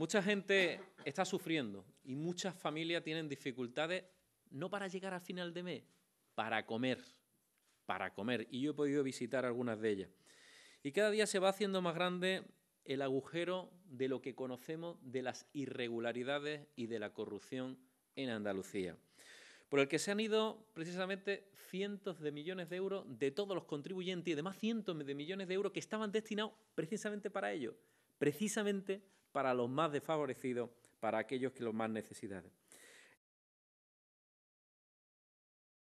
Mucha gente está sufriendo y muchas familias tienen dificultades no para llegar al final de mes, para comer, para comer. Y yo he podido visitar algunas de ellas. Y cada día se va haciendo más grande el agujero de lo que conocemos de las irregularidades y de la corrupción en Andalucía, por el que se han ido precisamente cientos de millones de euros de todos los contribuyentes y más cientos de millones de euros que estaban destinados precisamente para ello, precisamente para los más desfavorecidos, para aquellos que lo más necesitan.